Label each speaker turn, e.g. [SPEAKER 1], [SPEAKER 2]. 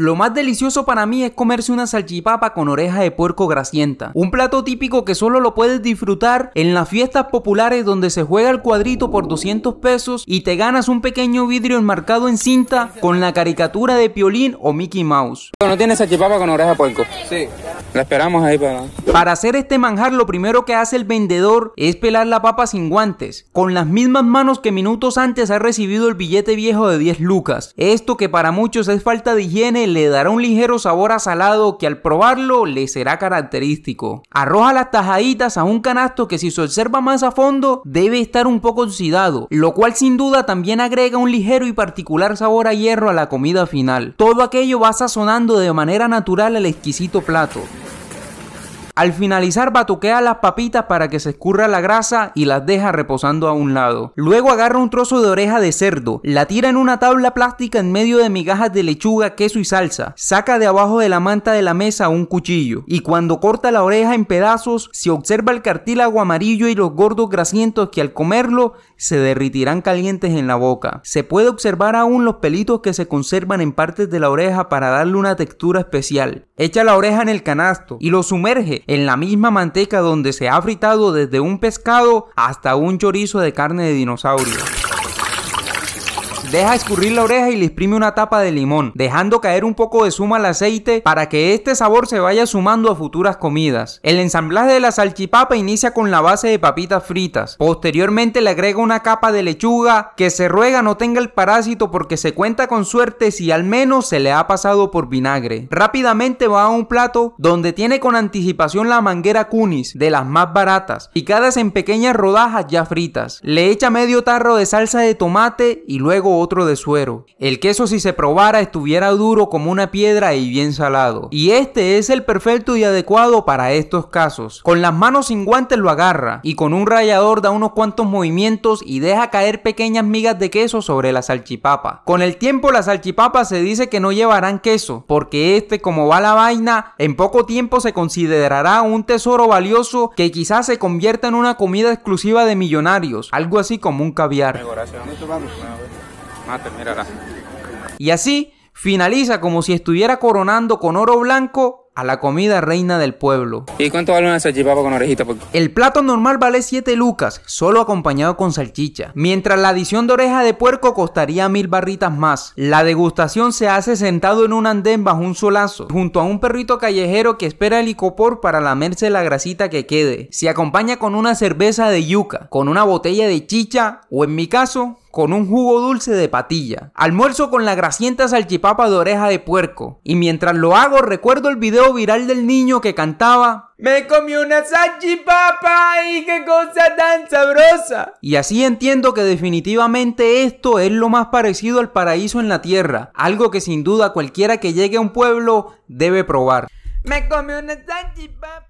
[SPEAKER 1] Lo más delicioso para mí es comerse una salchipapa con oreja de puerco grasienta, un plato típico que solo lo puedes disfrutar en las fiestas populares donde se juega el cuadrito por 200 pesos y te ganas un pequeño vidrio enmarcado en cinta con la caricatura de Piolín o Mickey Mouse. ¿No tienes salchipapa con oreja de puerco? Sí esperamos ahí para... hacer este manjar lo primero que hace el vendedor es pelar la papa sin guantes, con las mismas manos que minutos antes ha recibido el billete viejo de 10 lucas. Esto que para muchos es falta de higiene le dará un ligero sabor a salado que al probarlo le será característico. Arroja las tajaditas a un canasto que si se observa más a fondo debe estar un poco oxidado, lo cual sin duda también agrega un ligero y particular sabor a hierro a la comida final. Todo aquello va sazonando de manera natural el exquisito plato. Al finalizar batuquea las papitas para que se escurra la grasa y las deja reposando a un lado. Luego agarra un trozo de oreja de cerdo, la tira en una tabla plástica en medio de migajas de lechuga, queso y salsa. Saca de abajo de la manta de la mesa un cuchillo y cuando corta la oreja en pedazos se observa el cartílago amarillo y los gordos grasientos que al comerlo se derritirán calientes en la boca. Se puede observar aún los pelitos que se conservan en partes de la oreja para darle una textura especial. Echa la oreja en el canasto y lo sumerge en la misma manteca donde se ha fritado desde un pescado hasta un chorizo de carne de dinosaurio. Deja escurrir la oreja y le exprime una tapa de limón, dejando caer un poco de suma al aceite para que este sabor se vaya sumando a futuras comidas. El ensamblaje de la salchipapa inicia con la base de papitas fritas. Posteriormente le agrega una capa de lechuga que se ruega no tenga el parásito porque se cuenta con suerte si al menos se le ha pasado por vinagre. Rápidamente va a un plato donde tiene con anticipación la manguera cunis de las más baratas, picadas en pequeñas rodajas ya fritas. Le echa medio tarro de salsa de tomate y luego otro de suero. El queso si se probara estuviera duro como una piedra y bien salado. Y este es el perfecto y adecuado para estos casos. Con las manos sin guantes lo agarra y con un rallador da unos cuantos movimientos y deja caer pequeñas migas de queso sobre la salchipapa. Con el tiempo la salchipapa se dice que no llevarán queso porque este como va la vaina en poco tiempo se considerará un tesoro valioso que quizás se convierta en una comida exclusiva de millonarios, algo así como un caviar. Y así finaliza como si estuviera coronando con oro blanco a la comida reina del pueblo. ¿Y cuánto vale una salchipapa con orejita? El plato normal vale 7 lucas, solo acompañado con salchicha, mientras la adición de oreja de puerco costaría mil barritas más. La degustación se hace sentado en un andén bajo un solazo, junto a un perrito callejero que espera el icopor para lamerse la grasita que quede. Se acompaña con una cerveza de yuca, con una botella de chicha o en mi caso, con un jugo dulce de patilla. Almuerzo con la grasienta salchipapa de oreja de puerco. Y mientras lo hago recuerdo el video viral del niño que cantaba me comí una salchipapa y qué cosa tan sabrosa. Y así entiendo que definitivamente esto es lo más parecido al paraíso en la tierra, algo que sin duda cualquiera que llegue a un pueblo debe probar. Me comí una salchipapa.